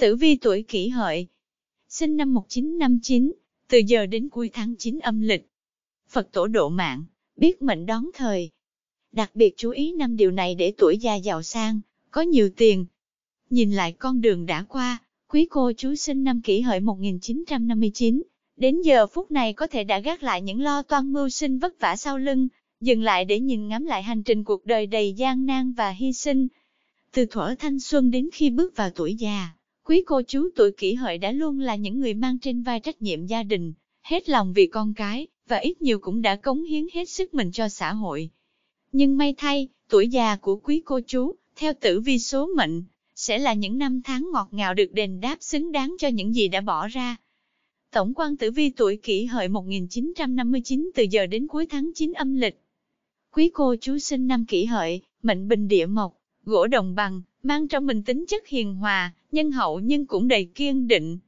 Tử vi tuổi kỷ hợi, sinh năm 1959, từ giờ đến cuối tháng 9 âm lịch. Phật tổ độ mạng, biết mệnh đón thời. Đặc biệt chú ý năm điều này để tuổi già giàu sang, có nhiều tiền. Nhìn lại con đường đã qua, quý cô chú sinh năm kỷ hợi 1959, đến giờ phút này có thể đã gác lại những lo toan mưu sinh vất vả sau lưng, dừng lại để nhìn ngắm lại hành trình cuộc đời đầy gian nan và hy sinh. Từ thuở thanh xuân đến khi bước vào tuổi già, Quý cô chú tuổi kỷ hợi đã luôn là những người mang trên vai trách nhiệm gia đình, hết lòng vì con cái, và ít nhiều cũng đã cống hiến hết sức mình cho xã hội. Nhưng may thay, tuổi già của quý cô chú, theo tử vi số mệnh, sẽ là những năm tháng ngọt ngào được đền đáp xứng đáng cho những gì đã bỏ ra. Tổng quan tử vi tuổi kỷ hợi 1959 từ giờ đến cuối tháng 9 âm lịch. Quý cô chú sinh năm kỷ hợi, mệnh bình địa mộc, gỗ đồng bằng, mang trong mình tính chất hiền hòa, nhân hậu nhưng cũng đầy kiên định.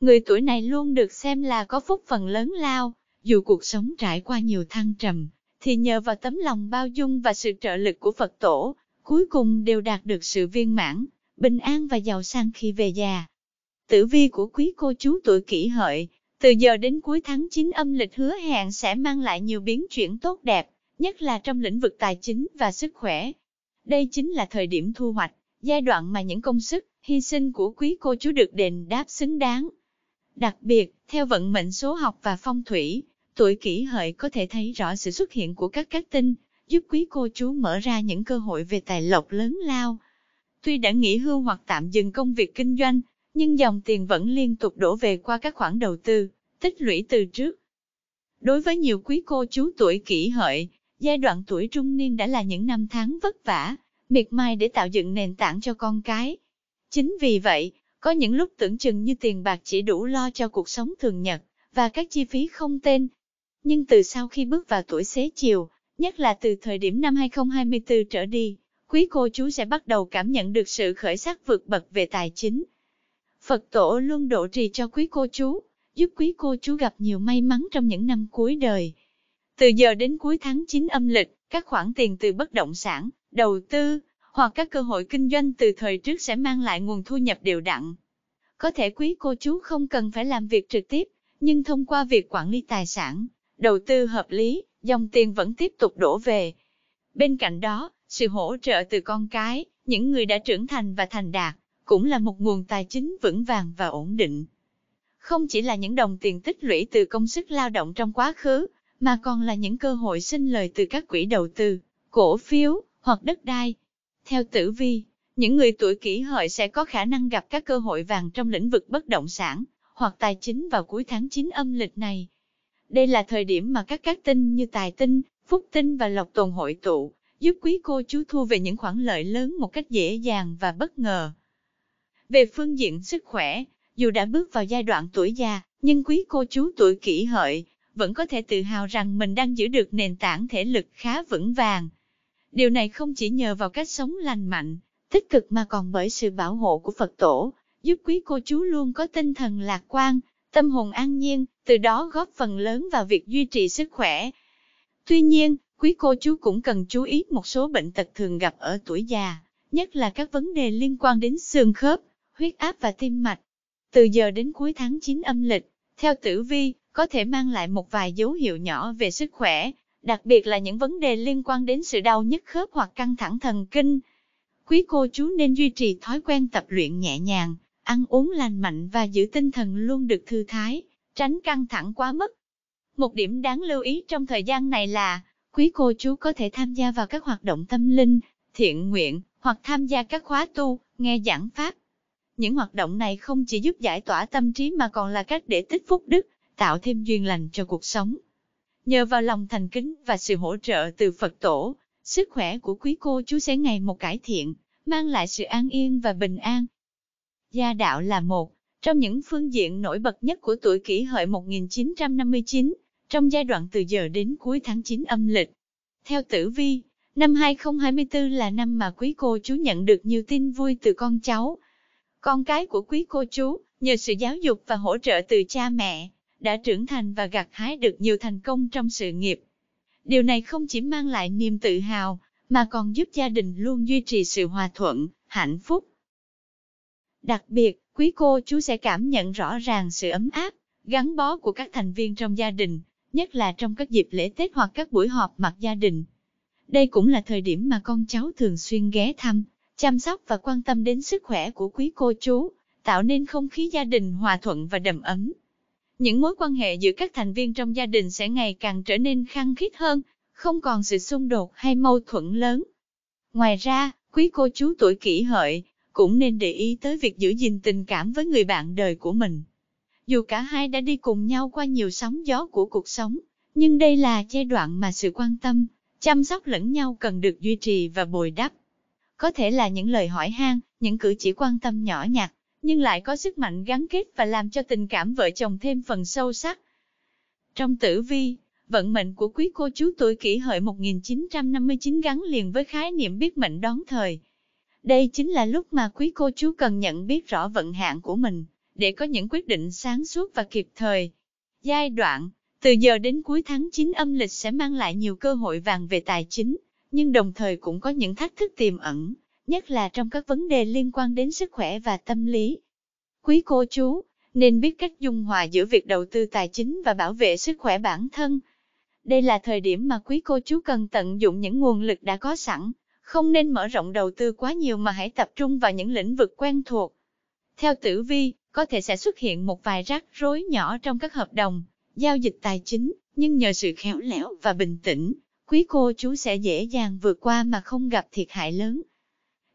Người tuổi này luôn được xem là có phúc phần lớn lao, dù cuộc sống trải qua nhiều thăng trầm, thì nhờ vào tấm lòng bao dung và sự trợ lực của Phật tổ, cuối cùng đều đạt được sự viên mãn, bình an và giàu sang khi về già. Tử vi của quý cô chú tuổi kỷ hợi, từ giờ đến cuối tháng 9 âm lịch hứa hẹn sẽ mang lại nhiều biến chuyển tốt đẹp, nhất là trong lĩnh vực tài chính và sức khỏe. Đây chính là thời điểm thu hoạch giai đoạn mà những công sức, hy sinh của quý cô chú được đền đáp xứng đáng. Đặc biệt, theo vận mệnh số học và phong thủy, tuổi kỷ hợi có thể thấy rõ sự xuất hiện của các cát tinh, giúp quý cô chú mở ra những cơ hội về tài lộc lớn lao. Tuy đã nghỉ hưu hoặc tạm dừng công việc kinh doanh, nhưng dòng tiền vẫn liên tục đổ về qua các khoản đầu tư, tích lũy từ trước. Đối với nhiều quý cô chú tuổi kỷ hợi, giai đoạn tuổi trung niên đã là những năm tháng vất vả, miệt mài để tạo dựng nền tảng cho con cái. Chính vì vậy, có những lúc tưởng chừng như tiền bạc chỉ đủ lo cho cuộc sống thường nhật và các chi phí không tên. Nhưng từ sau khi bước vào tuổi xế chiều, nhất là từ thời điểm năm 2024 trở đi, quý cô chú sẽ bắt đầu cảm nhận được sự khởi sắc vượt bậc về tài chính. Phật tổ luôn độ trì cho quý cô chú, giúp quý cô chú gặp nhiều may mắn trong những năm cuối đời. Từ giờ đến cuối tháng 9 âm lịch, các khoản tiền từ bất động sản, đầu tư, hoặc các cơ hội kinh doanh từ thời trước sẽ mang lại nguồn thu nhập đều đặn. Có thể quý cô chú không cần phải làm việc trực tiếp, nhưng thông qua việc quản lý tài sản, đầu tư hợp lý, dòng tiền vẫn tiếp tục đổ về. Bên cạnh đó, sự hỗ trợ từ con cái, những người đã trưởng thành và thành đạt, cũng là một nguồn tài chính vững vàng và ổn định. Không chỉ là những đồng tiền tích lũy từ công sức lao động trong quá khứ, mà còn là những cơ hội sinh lời từ các quỹ đầu tư, cổ phiếu, hoặc đất đai. Theo tử vi, những người tuổi kỷ hợi sẽ có khả năng gặp các cơ hội vàng trong lĩnh vực bất động sản hoặc tài chính vào cuối tháng 9 âm lịch này. Đây là thời điểm mà các các tinh như tài tinh, phúc tinh và lộc tồn hội tụ, giúp quý cô chú thu về những khoản lợi lớn một cách dễ dàng và bất ngờ. Về phương diện sức khỏe, dù đã bước vào giai đoạn tuổi già, nhưng quý cô chú tuổi kỷ hợi vẫn có thể tự hào rằng mình đang giữ được nền tảng thể lực khá vững vàng. Điều này không chỉ nhờ vào cách sống lành mạnh, tích cực mà còn bởi sự bảo hộ của Phật tổ, giúp quý cô chú luôn có tinh thần lạc quan, tâm hồn an nhiên, từ đó góp phần lớn vào việc duy trì sức khỏe. Tuy nhiên, quý cô chú cũng cần chú ý một số bệnh tật thường gặp ở tuổi già, nhất là các vấn đề liên quan đến xương khớp, huyết áp và tim mạch. Từ giờ đến cuối tháng 9 âm lịch, theo tử vi, có thể mang lại một vài dấu hiệu nhỏ về sức khỏe, đặc biệt là những vấn đề liên quan đến sự đau nhức khớp hoặc căng thẳng thần kinh. Quý cô chú nên duy trì thói quen tập luyện nhẹ nhàng, ăn uống lành mạnh và giữ tinh thần luôn được thư thái, tránh căng thẳng quá mức. Một điểm đáng lưu ý trong thời gian này là, quý cô chú có thể tham gia vào các hoạt động tâm linh, thiện nguyện, hoặc tham gia các khóa tu, nghe giảng pháp. Những hoạt động này không chỉ giúp giải tỏa tâm trí mà còn là cách để tích phúc đức, tạo thêm duyên lành cho cuộc sống. Nhờ vào lòng thành kính và sự hỗ trợ từ Phật tổ, sức khỏe của quý cô chú sẽ ngày một cải thiện, mang lại sự an yên và bình an. Gia đạo là một trong những phương diện nổi bật nhất của tuổi kỷ hợi 1959, trong giai đoạn từ giờ đến cuối tháng 9 âm lịch. Theo tử vi, năm 2024 là năm mà quý cô chú nhận được nhiều tin vui từ con cháu. Con cái của quý cô chú, nhờ sự giáo dục và hỗ trợ từ cha mẹ, đã trưởng thành và gặt hái được nhiều thành công trong sự nghiệp. Điều này không chỉ mang lại niềm tự hào, mà còn giúp gia đình luôn duy trì sự hòa thuận, hạnh phúc. Đặc biệt, quý cô chú sẽ cảm nhận rõ ràng sự ấm áp, gắn bó của các thành viên trong gia đình, nhất là trong các dịp lễ Tết hoặc các buổi họp mặt gia đình. Đây cũng là thời điểm mà con cháu thường xuyên ghé thăm, chăm sóc và quan tâm đến sức khỏe của quý cô chú, tạo nên không khí gia đình hòa thuận và đầm ấm những mối quan hệ giữa các thành viên trong gia đình sẽ ngày càng trở nên khăng khít hơn, không còn sự xung đột hay mâu thuẫn lớn. Ngoài ra, quý cô chú tuổi kỷ hợi cũng nên để ý tới việc giữ gìn tình cảm với người bạn đời của mình. Dù cả hai đã đi cùng nhau qua nhiều sóng gió của cuộc sống, nhưng đây là giai đoạn mà sự quan tâm, chăm sóc lẫn nhau cần được duy trì và bồi đắp. Có thể là những lời hỏi han, những cử chỉ quan tâm nhỏ nhặt, nhưng lại có sức mạnh gắn kết và làm cho tình cảm vợ chồng thêm phần sâu sắc. Trong tử vi, vận mệnh của quý cô chú tuổi kỷ hợi 1959 gắn liền với khái niệm biết mệnh đón thời. Đây chính là lúc mà quý cô chú cần nhận biết rõ vận hạn của mình, để có những quyết định sáng suốt và kịp thời. Giai đoạn, từ giờ đến cuối tháng 9 âm lịch sẽ mang lại nhiều cơ hội vàng về tài chính, nhưng đồng thời cũng có những thách thức tiềm ẩn, nhất là trong các vấn đề liên quan đến sức khỏe và tâm lý. Quý cô chú, nên biết cách dung hòa giữa việc đầu tư tài chính và bảo vệ sức khỏe bản thân. Đây là thời điểm mà quý cô chú cần tận dụng những nguồn lực đã có sẵn, không nên mở rộng đầu tư quá nhiều mà hãy tập trung vào những lĩnh vực quen thuộc. Theo tử vi, có thể sẽ xuất hiện một vài rắc rối nhỏ trong các hợp đồng, giao dịch tài chính, nhưng nhờ sự khéo léo và bình tĩnh, quý cô chú sẽ dễ dàng vượt qua mà không gặp thiệt hại lớn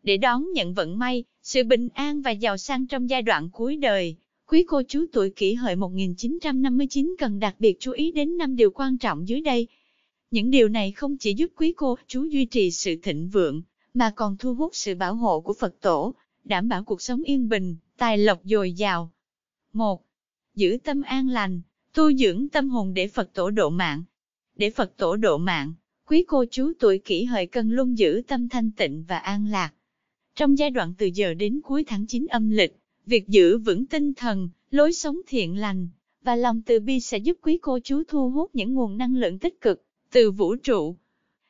để đón nhận vận may, sự bình an và giàu sang trong giai đoạn cuối đời. Quý cô chú tuổi kỷ hợi 1959 cần đặc biệt chú ý đến năm điều quan trọng dưới đây. Những điều này không chỉ giúp quý cô chú duy trì sự thịnh vượng, mà còn thu hút sự bảo hộ của Phật tổ, đảm bảo cuộc sống yên bình, tài lộc dồi dào. 1. Giữ tâm an lành, tu dưỡng tâm hồn để Phật tổ độ mạng. Để Phật tổ độ mạng, quý cô chú tuổi kỷ hợi cần luôn giữ tâm thanh tịnh và an lạc, trong giai đoạn từ giờ đến cuối tháng 9 âm lịch, việc giữ vững tinh thần, lối sống thiện lành và lòng từ bi sẽ giúp quý cô chú thu hút những nguồn năng lượng tích cực từ vũ trụ.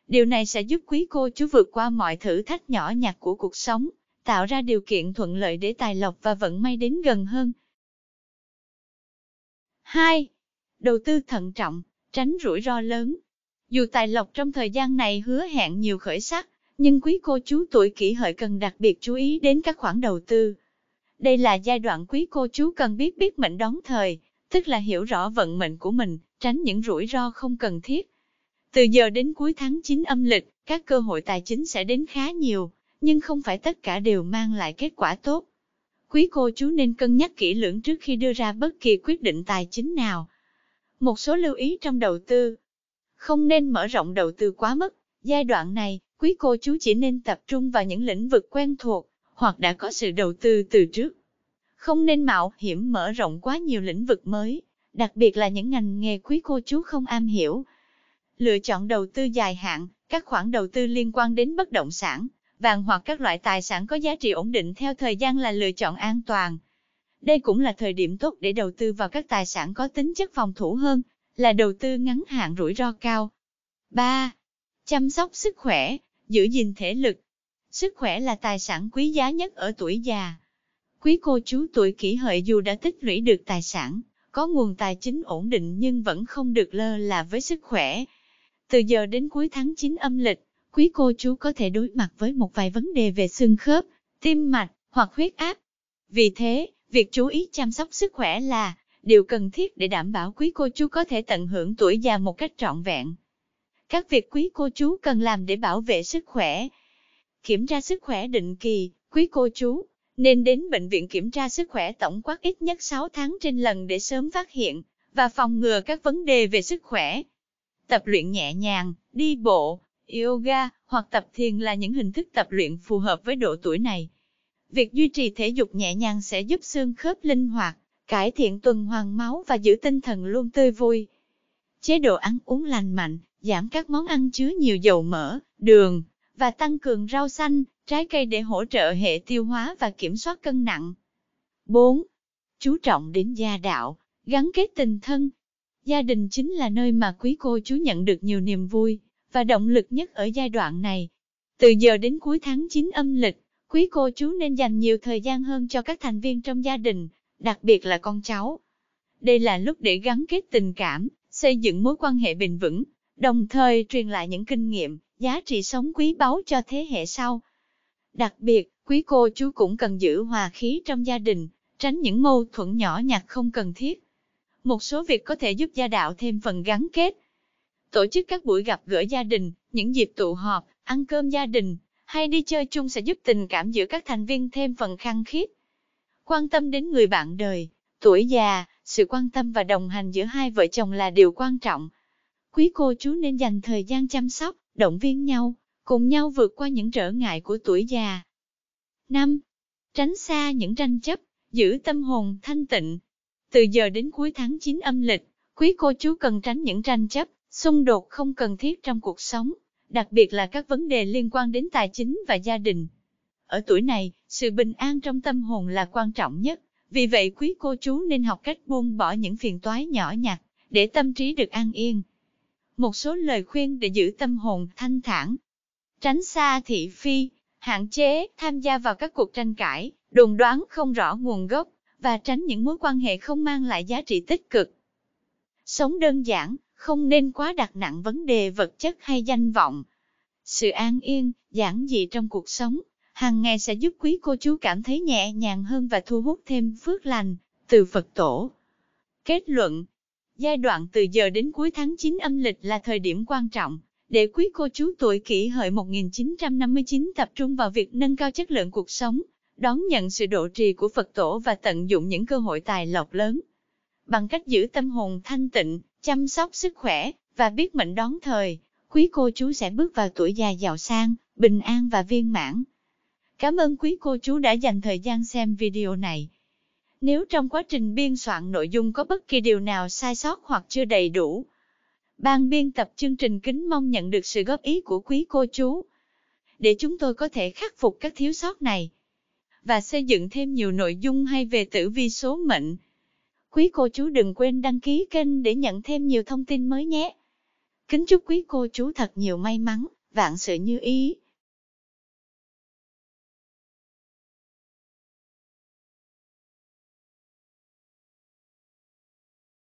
Điều này sẽ giúp quý cô chú vượt qua mọi thử thách nhỏ nhặt của cuộc sống, tạo ra điều kiện thuận lợi để tài lộc và vận may đến gần hơn. 2. Đầu tư thận trọng, tránh rủi ro lớn. Dù tài lộc trong thời gian này hứa hẹn nhiều khởi sắc, nhưng quý cô chú tuổi kỷ hợi cần đặc biệt chú ý đến các khoản đầu tư. Đây là giai đoạn quý cô chú cần biết biết mệnh đón thời, tức là hiểu rõ vận mệnh của mình, tránh những rủi ro không cần thiết. Từ giờ đến cuối tháng 9 âm lịch, các cơ hội tài chính sẽ đến khá nhiều, nhưng không phải tất cả đều mang lại kết quả tốt. Quý cô chú nên cân nhắc kỹ lưỡng trước khi đưa ra bất kỳ quyết định tài chính nào. Một số lưu ý trong đầu tư. Không nên mở rộng đầu tư quá mức. Giai đoạn này, quý cô chú chỉ nên tập trung vào những lĩnh vực quen thuộc, hoặc đã có sự đầu tư từ trước. Không nên mạo hiểm mở rộng quá nhiều lĩnh vực mới, đặc biệt là những ngành nghề quý cô chú không am hiểu. Lựa chọn đầu tư dài hạn, các khoản đầu tư liên quan đến bất động sản, vàng hoặc các loại tài sản có giá trị ổn định theo thời gian là lựa chọn an toàn. Đây cũng là thời điểm tốt để đầu tư vào các tài sản có tính chất phòng thủ hơn, là đầu tư ngắn hạn rủi ro cao. 3. Chăm sóc sức khỏe giữ gìn thể lực. Sức khỏe là tài sản quý giá nhất ở tuổi già. Quý cô chú tuổi kỷ hợi dù đã tích lũy được tài sản, có nguồn tài chính ổn định nhưng vẫn không được lơ là với sức khỏe. Từ giờ đến cuối tháng 9 âm lịch, quý cô chú có thể đối mặt với một vài vấn đề về xương khớp, tim mạch hoặc huyết áp. Vì thế, việc chú ý chăm sóc sức khỏe là điều cần thiết để đảm bảo quý cô chú có thể tận hưởng tuổi già một cách trọn vẹn. Các việc quý cô chú cần làm để bảo vệ sức khỏe. Kiểm tra sức khỏe định kỳ, quý cô chú nên đến bệnh viện kiểm tra sức khỏe tổng quát ít nhất 6 tháng trên lần để sớm phát hiện và phòng ngừa các vấn đề về sức khỏe. Tập luyện nhẹ nhàng, đi bộ, yoga hoặc tập thiền là những hình thức tập luyện phù hợp với độ tuổi này. Việc duy trì thể dục nhẹ nhàng sẽ giúp xương khớp linh hoạt, cải thiện tuần hoàn máu và giữ tinh thần luôn tươi vui. Chế độ ăn uống lành mạnh, giảm các món ăn chứa nhiều dầu mỡ, đường, và tăng cường rau xanh, trái cây để hỗ trợ hệ tiêu hóa và kiểm soát cân nặng. 4. Chú trọng đến gia đạo, gắn kết tình thân. Gia đình chính là nơi mà quý cô chú nhận được nhiều niềm vui và động lực nhất ở giai đoạn này. Từ giờ đến cuối tháng 9 âm lịch, quý cô chú nên dành nhiều thời gian hơn cho các thành viên trong gia đình, đặc biệt là con cháu. Đây là lúc để gắn kết tình cảm, xây dựng mối quan hệ bền vững đồng thời truyền lại những kinh nghiệm, giá trị sống quý báu cho thế hệ sau. Đặc biệt, quý cô chú cũng cần giữ hòa khí trong gia đình, tránh những mâu thuẫn nhỏ nhặt không cần thiết. Một số việc có thể giúp gia đạo thêm phần gắn kết. Tổ chức các buổi gặp gỡ gia đình, những dịp tụ họp, ăn cơm gia đình, hay đi chơi chung sẽ giúp tình cảm giữa các thành viên thêm phần khăng khít. Quan tâm đến người bạn đời, tuổi già, sự quan tâm và đồng hành giữa hai vợ chồng là điều quan trọng. Quý cô chú nên dành thời gian chăm sóc, động viên nhau, cùng nhau vượt qua những trở ngại của tuổi già. 5. Tránh xa những tranh chấp, giữ tâm hồn thanh tịnh. Từ giờ đến cuối tháng 9 âm lịch, quý cô chú cần tránh những tranh chấp, xung đột không cần thiết trong cuộc sống, đặc biệt là các vấn đề liên quan đến tài chính và gia đình. Ở tuổi này, sự bình an trong tâm hồn là quan trọng nhất, vì vậy quý cô chú nên học cách buông bỏ những phiền toái nhỏ nhặt, để tâm trí được an yên, một số lời khuyên để giữ tâm hồn thanh thản. Tránh xa thị phi, hạn chế tham gia vào các cuộc tranh cãi, đồn đoán không rõ nguồn gốc và tránh những mối quan hệ không mang lại giá trị tích cực. Sống đơn giản, không nên quá đặt nặng vấn đề vật chất hay danh vọng. Sự an yên, giản dị trong cuộc sống, hàng ngày sẽ giúp quý cô chú cảm thấy nhẹ nhàng hơn và thu hút thêm phước lành từ Phật tổ. Kết luận Giai đoạn từ giờ đến cuối tháng 9 âm lịch là thời điểm quan trọng, để quý cô chú tuổi kỷ hợi 1959 tập trung vào việc nâng cao chất lượng cuộc sống, đón nhận sự độ trì của Phật tổ và tận dụng những cơ hội tài lộc lớn. Bằng cách giữ tâm hồn thanh tịnh, chăm sóc sức khỏe, và biết mệnh đón thời, quý cô chú sẽ bước vào tuổi già giàu sang, bình an và viên mãn. Cảm ơn quý cô chú đã dành thời gian xem video này nếu trong quá trình biên soạn nội dung có bất kỳ điều nào sai sót hoặc chưa đầy đủ. Ban biên tập chương trình kính mong nhận được sự góp ý của quý cô chú, để chúng tôi có thể khắc phục các thiếu sót này và xây dựng thêm nhiều nội dung hay về tử vi số mệnh. Quý cô chú đừng quên đăng ký kênh để nhận thêm nhiều thông tin mới nhé. Kính chúc quý cô chú thật nhiều may mắn, vạn sự như ý.